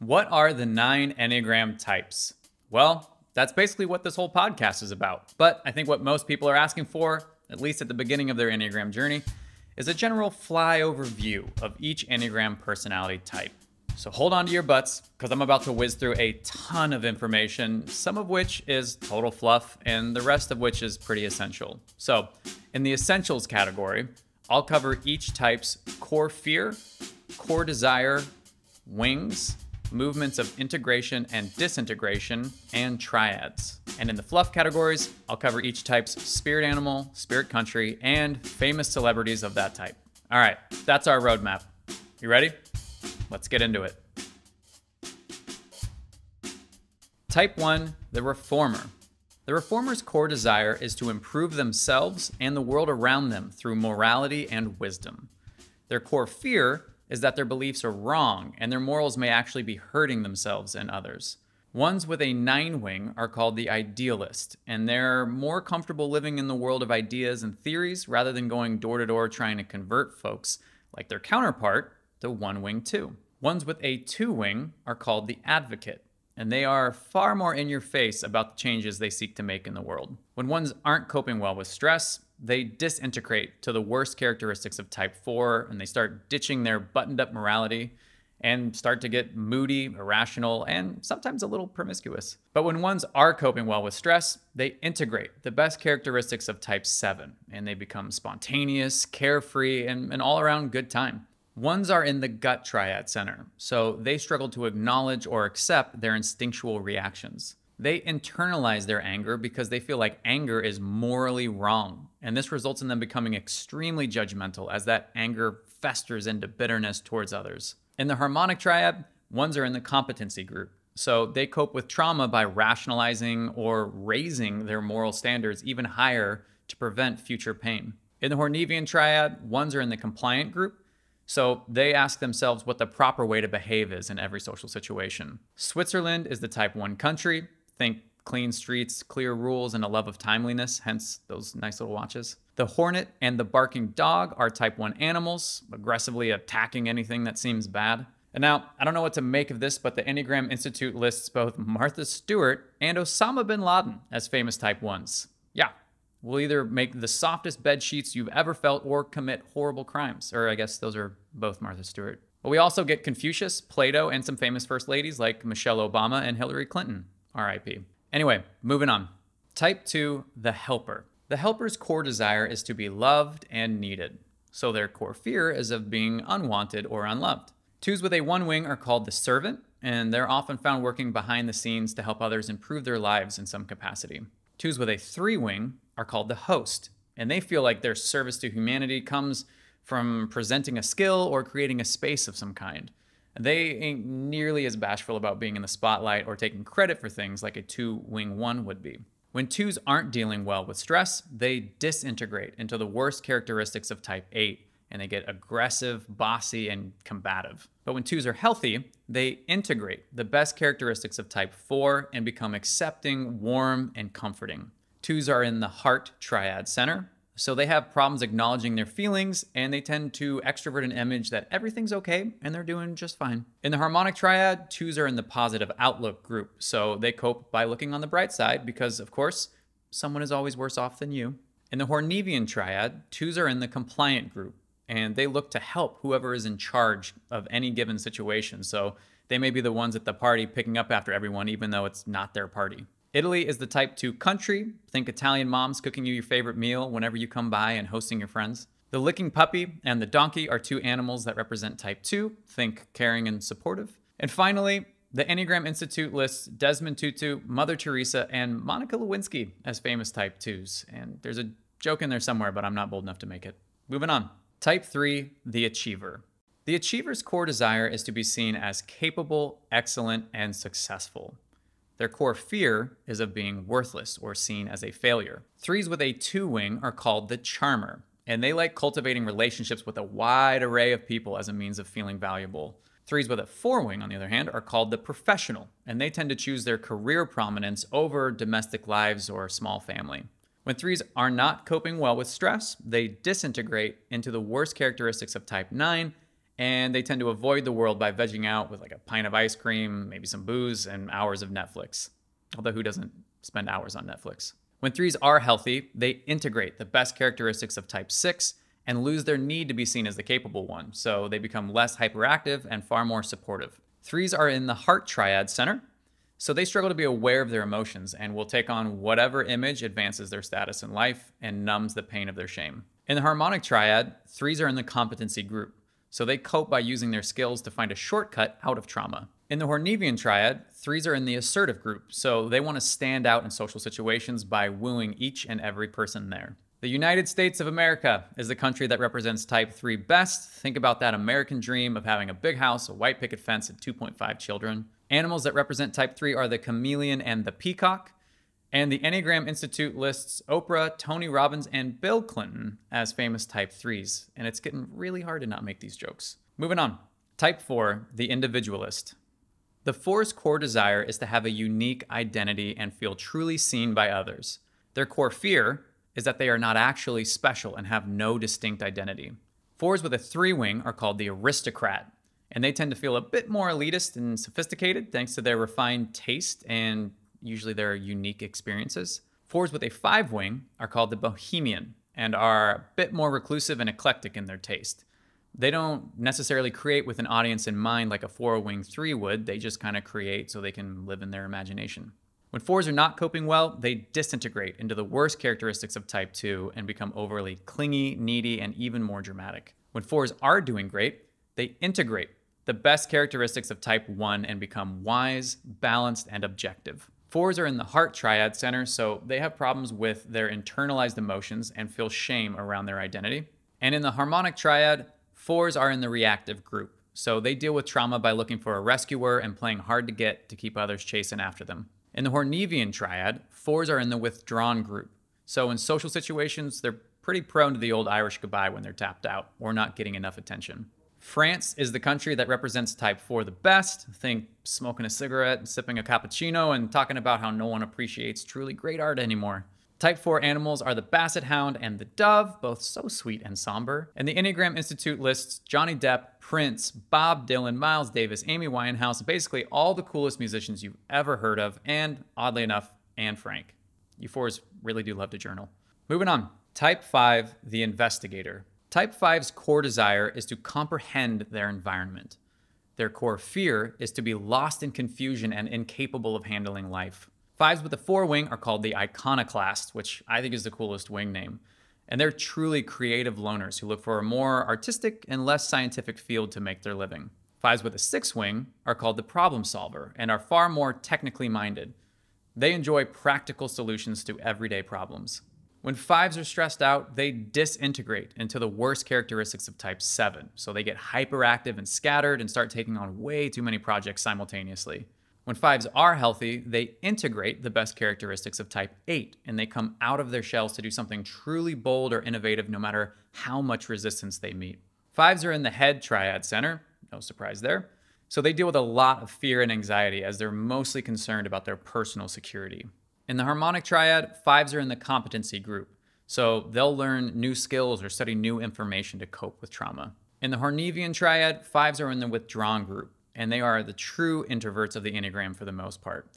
What are the nine Enneagram types? Well, that's basically what this whole podcast is about. But I think what most people are asking for, at least at the beginning of their Enneagram journey, is a general flyover view of each Enneagram personality type. So hold on to your butts, because I'm about to whiz through a ton of information, some of which is total fluff, and the rest of which is pretty essential. So, in the essentials category, I'll cover each type's core fear, core desire, wings, movements of integration and disintegration, and triads. And in the fluff categories, I'll cover each type's spirit animal, spirit country, and famous celebrities of that type. All right, that's our roadmap. You ready? Let's get into it. Type 1, the reformer. The reformer's core desire is to improve themselves and the world around them through morality and wisdom. Their core fear is that their beliefs are wrong and their morals may actually be hurting themselves and others. Ones with a nine wing are called the idealist, and they're more comfortable living in the world of ideas and theories rather than going door to door trying to convert folks like their counterpart, the one wing two. Ones with a two wing are called the advocate, and they are far more in your face about the changes they seek to make in the world. When ones aren't coping well with stress, they disintegrate to the worst characteristics of type 4 and they start ditching their buttoned up morality and start to get moody, irrational, and sometimes a little promiscuous. But when ones are coping well with stress, they integrate the best characteristics of type 7 and they become spontaneous, carefree, and an all around good time. Ones are in the gut triad center, so they struggle to acknowledge or accept their instinctual reactions. They internalize their anger because they feel like anger is morally wrong and this results in them becoming extremely judgmental as that anger festers into bitterness towards others. In the harmonic triad, ones are in the competency group. So they cope with trauma by rationalizing or raising their moral standards even higher to prevent future pain. In the Hornevian triad, ones are in the compliant group. So they ask themselves what the proper way to behave is in every social situation. Switzerland is the type one country. Think clean streets, clear rules, and a love of timeliness, hence those nice little watches. The hornet and the barking dog are type 1 animals, aggressively attacking anything that seems bad. And now, I don't know what to make of this, but the Enneagram Institute lists both Martha Stewart and Osama bin Laden as famous type 1s. Yeah, we will either make the softest bed sheets you've ever felt or commit horrible crimes. Or I guess those are both Martha Stewart. But we also get Confucius, Plato, and some famous first ladies like Michelle Obama and Hillary Clinton, RIP. Anyway, moving on. Type two, the helper. The helper's core desire is to be loved and needed. So their core fear is of being unwanted or unloved. Twos with a one wing are called the servant, and they're often found working behind the scenes to help others improve their lives in some capacity. Twos with a three wing are called the host, and they feel like their service to humanity comes from presenting a skill or creating a space of some kind. They ain't nearly as bashful about being in the spotlight or taking credit for things like a two wing one would be. When twos aren't dealing well with stress, they disintegrate into the worst characteristics of type 8 and they get aggressive, bossy, and combative. But when twos are healthy, they integrate the best characteristics of type 4 and become accepting, warm, and comforting. Twos are in the heart triad center, so they have problems acknowledging their feelings, and they tend to extrovert an image that everything's okay and they're doing just fine. In the harmonic triad, twos are in the positive outlook group, so they cope by looking on the bright side because, of course, someone is always worse off than you. In the Hornevian triad, twos are in the compliant group, and they look to help whoever is in charge of any given situation, so they may be the ones at the party picking up after everyone, even though it's not their party. Italy is the type 2 country. Think Italian moms cooking you your favorite meal whenever you come by and hosting your friends. The licking puppy and the donkey are two animals that represent type 2. Think caring and supportive. And finally, the Enneagram Institute lists Desmond Tutu, Mother Teresa, and Monica Lewinsky as famous type 2s. And there's a joke in there somewhere, but I'm not bold enough to make it. Moving on. Type 3, the achiever. The achiever's core desire is to be seen as capable, excellent, and successful. Their core fear is of being worthless or seen as a failure. Threes with a two wing are called the charmer, and they like cultivating relationships with a wide array of people as a means of feeling valuable. Threes with a four wing, on the other hand, are called the professional, and they tend to choose their career prominence over domestic lives or small family. When threes are not coping well with stress, they disintegrate into the worst characteristics of type 9 and they tend to avoid the world by vegging out with like a pint of ice cream, maybe some booze, and hours of Netflix. Although, who doesn't spend hours on Netflix? When threes are healthy, they integrate the best characteristics of type six and lose their need to be seen as the capable one, so they become less hyperactive and far more supportive. Threes are in the heart triad center, so they struggle to be aware of their emotions and will take on whatever image advances their status in life and numbs the pain of their shame. In the harmonic triad, threes are in the competency group so they cope by using their skills to find a shortcut out of trauma. In the Hornevian triad, threes are in the assertive group, so they want to stand out in social situations by wooing each and every person there. The United States of America is the country that represents type 3 best. Think about that American dream of having a big house, a white picket fence, and 2.5 children. Animals that represent type 3 are the chameleon and the peacock. And the Enneagram Institute lists Oprah, Tony Robbins, and Bill Clinton as famous type threes. And it's getting really hard to not make these jokes. Moving on. Type four, the individualist. The four's core desire is to have a unique identity and feel truly seen by others. Their core fear is that they are not actually special and have no distinct identity. Fours with a three wing are called the aristocrat, and they tend to feel a bit more elitist and sophisticated thanks to their refined taste and Usually there are unique experiences. Fours with a five wing are called the Bohemian and are a bit more reclusive and eclectic in their taste. They don't necessarily create with an audience in mind like a four wing three would, they just kind of create so they can live in their imagination. When fours are not coping well, they disintegrate into the worst characteristics of type 2 and become overly clingy, needy, and even more dramatic. When fours are doing great, they integrate the best characteristics of type 1 and become wise, balanced, and objective. Fours are in the heart triad center, so they have problems with their internalized emotions and feel shame around their identity. And in the harmonic triad, fours are in the reactive group, so they deal with trauma by looking for a rescuer and playing hard to get to keep others chasing after them. In the Hornevian triad, fours are in the withdrawn group. So in social situations, they're pretty prone to the old Irish goodbye when they're tapped out or not getting enough attention. France is the country that represents type 4 the best. Think smoking a cigarette sipping a cappuccino and talking about how no one appreciates truly great art anymore. Type 4 animals are the basset hound and the dove, both so sweet and somber. And the Enneagram Institute lists Johnny Depp, Prince, Bob Dylan, Miles Davis, Amy Winehouse, basically all the coolest musicians you've ever heard of, and oddly enough, Anne Frank. You fours really do love to journal. Moving on. Type 5, the investigator. Type 5's core desire is to comprehend their environment. Their core fear is to be lost in confusion and incapable of handling life. Fives with a four wing are called the iconoclast, which I think is the coolest wing name. And they're truly creative loners who look for a more artistic and less scientific field to make their living. Fives with a six wing are called the problem solver and are far more technically minded. They enjoy practical solutions to everyday problems. When fives are stressed out, they disintegrate into the worst characteristics of type 7. So they get hyperactive and scattered and start taking on way too many projects simultaneously. When fives are healthy, they integrate the best characteristics of type 8 and they come out of their shells to do something truly bold or innovative no matter how much resistance they meet. Fives are in the head triad center, no surprise there. So they deal with a lot of fear and anxiety as they're mostly concerned about their personal security. In the harmonic triad, fives are in the competency group, so they'll learn new skills or study new information to cope with trauma. In the Hornevian triad, fives are in the withdrawn group, and they are the true introverts of the Enneagram for the most part.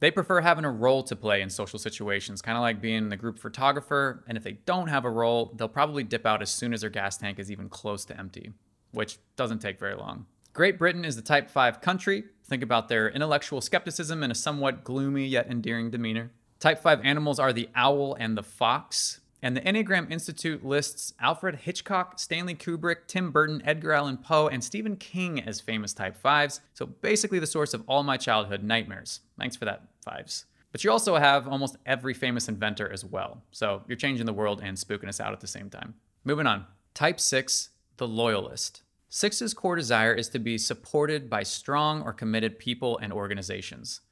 They prefer having a role to play in social situations, kind of like being the group photographer, and if they don't have a role, they'll probably dip out as soon as their gas tank is even close to empty, which doesn't take very long. Great Britain is the Type 5 country. Think about their intellectual skepticism and a somewhat gloomy yet endearing demeanor. Type 5 animals are the owl and the fox. And the Enneagram Institute lists Alfred Hitchcock, Stanley Kubrick, Tim Burton, Edgar Allan Poe, and Stephen King as famous type 5s. So basically, the source of all my childhood nightmares. Thanks for that, 5s. But you also have almost every famous inventor as well. So you're changing the world and spooking us out at the same time. Moving on. Type 6, the loyalist. Six's core desire is to be supported by strong or committed people and organizations.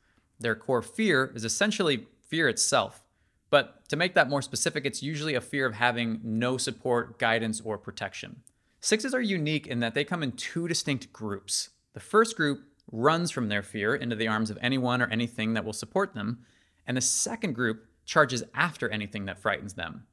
Their core fear is essentially fear itself. But to make that more specific, it's usually a fear of having no support, guidance, or protection. Sixes are unique in that they come in two distinct groups. The first group runs from their fear into the arms of anyone or anything that will support them, and the second group charges after anything that frightens them.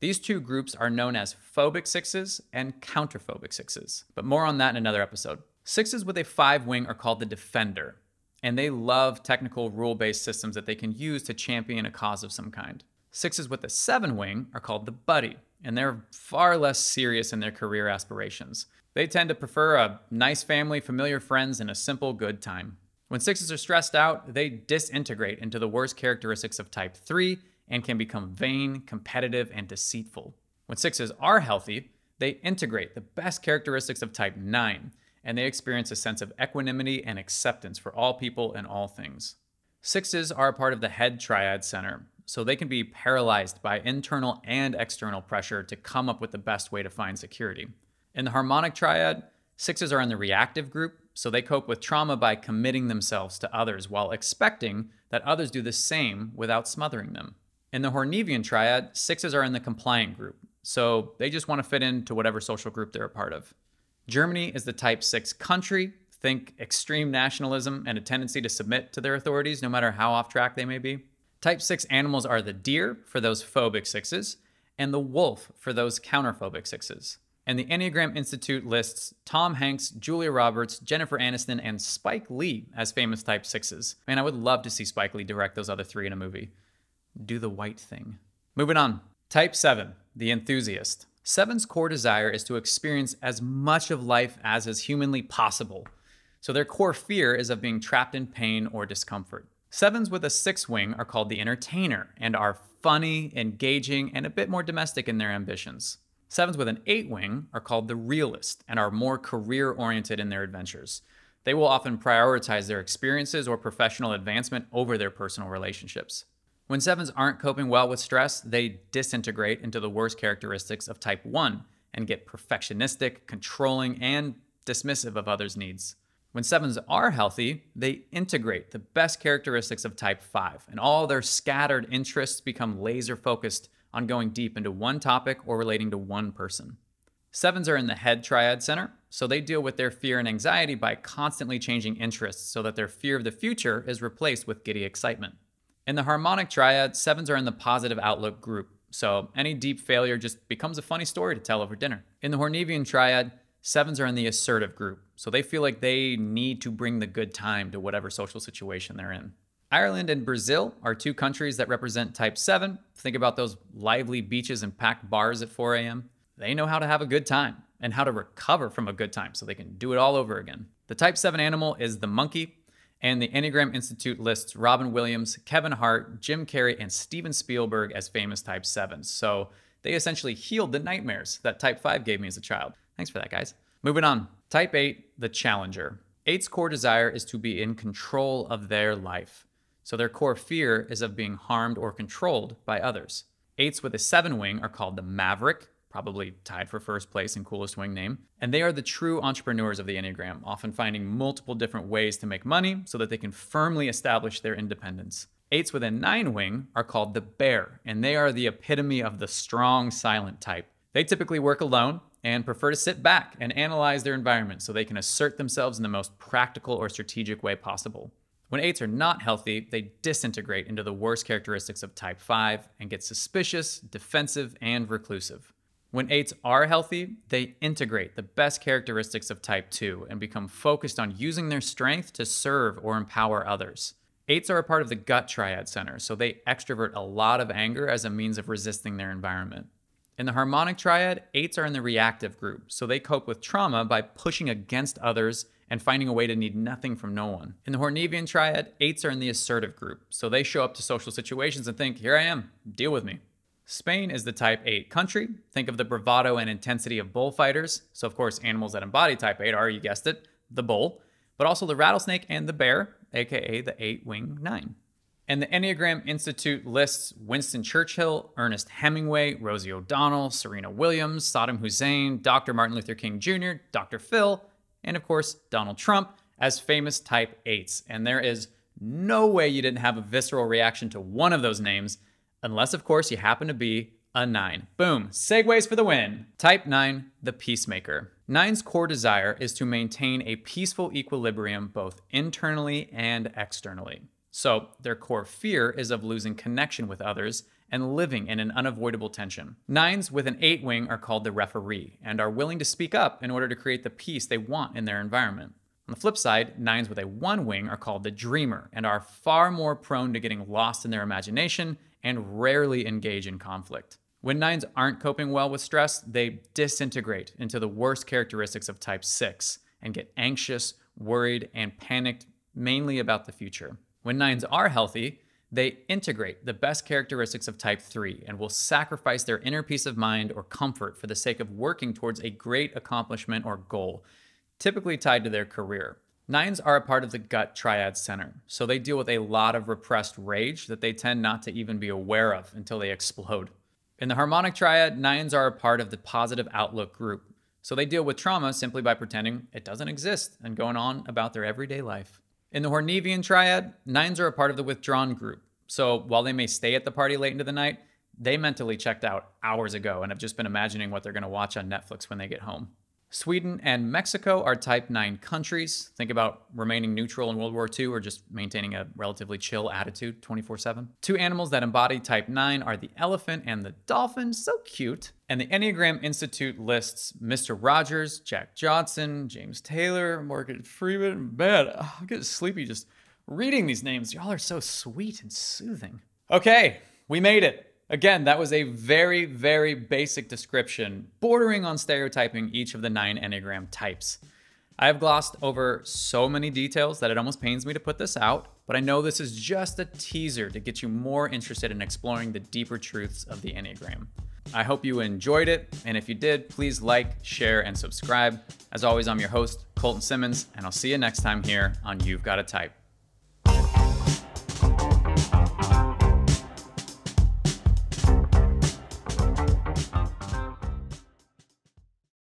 These two groups are known as phobic sixes and counterphobic sixes, but more on that in another episode. Sixes with a five wing are called the defender, and they love technical rule based systems that they can use to champion a cause of some kind. Sixes with a seven wing are called the buddy, and they're far less serious in their career aspirations. They tend to prefer a nice family, familiar friends, and a simple good time. When sixes are stressed out, they disintegrate into the worst characteristics of type 3 and can become vain, competitive, and deceitful. When sixes are healthy, they integrate the best characteristics of type 9 and they experience a sense of equanimity and acceptance for all people and all things. Sixes are a part of the head triad center, so they can be paralyzed by internal and external pressure to come up with the best way to find security. In the harmonic triad, sixes are in the reactive group, so they cope with trauma by committing themselves to others while expecting that others do the same without smothering them. In the Hornevian triad, sixes are in the compliant group, so they just want to fit into whatever social group they're a part of. Germany is the type 6 country. Think extreme nationalism and a tendency to submit to their authorities, no matter how off track they may be. Type 6 animals are the deer, for those phobic sixes, and the wolf, for those counterphobic sixes. And the Enneagram Institute lists Tom Hanks, Julia Roberts, Jennifer Aniston, and Spike Lee as famous type sixes. Man, I would love to see Spike Lee direct those other three in a movie. Do the white thing. Moving on. Type 7, the enthusiast. Seven's core desire is to experience as much of life as is humanly possible. So their core fear is of being trapped in pain or discomfort. Sevens with a six wing are called the entertainer and are funny, engaging, and a bit more domestic in their ambitions. Sevens with an eight wing are called the realist and are more career oriented in their adventures. They will often prioritize their experiences or professional advancement over their personal relationships. When sevens aren't coping well with stress, they disintegrate into the worst characteristics of type 1 and get perfectionistic, controlling, and dismissive of others' needs. When sevens are healthy, they integrate the best characteristics of type 5, and all their scattered interests become laser focused on going deep into one topic or relating to one person. Sevens are in the head triad center, so they deal with their fear and anxiety by constantly changing interests so that their fear of the future is replaced with giddy excitement. In the harmonic triad, sevens are in the positive outlook group, so any deep failure just becomes a funny story to tell over dinner. In the Hornevian triad, sevens are in the assertive group, so they feel like they need to bring the good time to whatever social situation they're in. Ireland and Brazil are two countries that represent type 7. Think about those lively beaches and packed bars at 4 a.m. They know how to have a good time and how to recover from a good time so they can do it all over again. The type 7 animal is the monkey, and the Enneagram Institute lists Robin Williams, Kevin Hart, Jim Carrey, and Steven Spielberg as famous Type 7s. So they essentially healed the nightmares that Type 5 gave me as a child. Thanks for that, guys. Moving on. Type 8, the challenger. Eight's core desire is to be in control of their life. So their core fear is of being harmed or controlled by others. Eights with a seven wing are called the maverick, probably tied for first place in coolest wing name. And they are the true entrepreneurs of the Enneagram, often finding multiple different ways to make money so that they can firmly establish their independence. Eights with a nine wing are called the bear, and they are the epitome of the strong, silent type. They typically work alone and prefer to sit back and analyze their environment so they can assert themselves in the most practical or strategic way possible. When eights are not healthy, they disintegrate into the worst characteristics of type 5 and get suspicious, defensive, and reclusive. When 8s are healthy, they integrate the best characteristics of type 2 and become focused on using their strength to serve or empower others. 8s are a part of the gut triad center, so they extrovert a lot of anger as a means of resisting their environment. In the harmonic triad, 8s are in the reactive group, so they cope with trauma by pushing against others and finding a way to need nothing from no one. In the Hornevian triad, 8s are in the assertive group, so they show up to social situations and think, here I am, deal with me. Spain is the type 8 country. Think of the bravado and intensity of bullfighters. So, of course, animals that embody type 8 are, you guessed it, the bull, but also the rattlesnake and the bear, aka the eight wing nine. And the Enneagram Institute lists Winston Churchill, Ernest Hemingway, Rosie O'Donnell, Serena Williams, Saddam Hussein, Dr. Martin Luther King Jr., Dr. Phil, and of course, Donald Trump as famous type 8s. And there is no way you didn't have a visceral reaction to one of those names Unless, of course, you happen to be a nine. Boom, segues for the win. Type nine, the peacemaker. Nine's core desire is to maintain a peaceful equilibrium both internally and externally. So their core fear is of losing connection with others and living in an unavoidable tension. Nines with an eight wing are called the referee and are willing to speak up in order to create the peace they want in their environment. On the flip side, nines with a one wing are called the dreamer and are far more prone to getting lost in their imagination and rarely engage in conflict. When nines aren't coping well with stress, they disintegrate into the worst characteristics of type 6 and get anxious, worried, and panicked mainly about the future. When nines are healthy, they integrate the best characteristics of type 3 and will sacrifice their inner peace of mind or comfort for the sake of working towards a great accomplishment or goal, typically tied to their career. Nines are a part of the gut triad center, so they deal with a lot of repressed rage that they tend not to even be aware of until they explode. In the harmonic triad, nines are a part of the positive outlook group, so they deal with trauma simply by pretending it doesn't exist and going on about their everyday life. In the Hornevian triad, nines are a part of the withdrawn group, so while they may stay at the party late into the night, they mentally checked out hours ago and have just been imagining what they're going to watch on Netflix when they get home. Sweden and Mexico are Type 9 countries. Think about remaining neutral in World War II or just maintaining a relatively chill attitude 24 7. Two animals that embody Type 9 are the elephant and the dolphin. So cute. And the Enneagram Institute lists Mr. Rogers, Jack Johnson, James Taylor, Morgan Freeman. Man, I'm getting sleepy just reading these names. Y'all are so sweet and soothing. Okay, we made it. Again, that was a very, very basic description, bordering on stereotyping each of the nine Enneagram types. I have glossed over so many details that it almost pains me to put this out, but I know this is just a teaser to get you more interested in exploring the deeper truths of the Enneagram. I hope you enjoyed it, and if you did, please like, share, and subscribe. As always, I'm your host, Colton Simmons, and I'll see you next time here on You've Got a Type.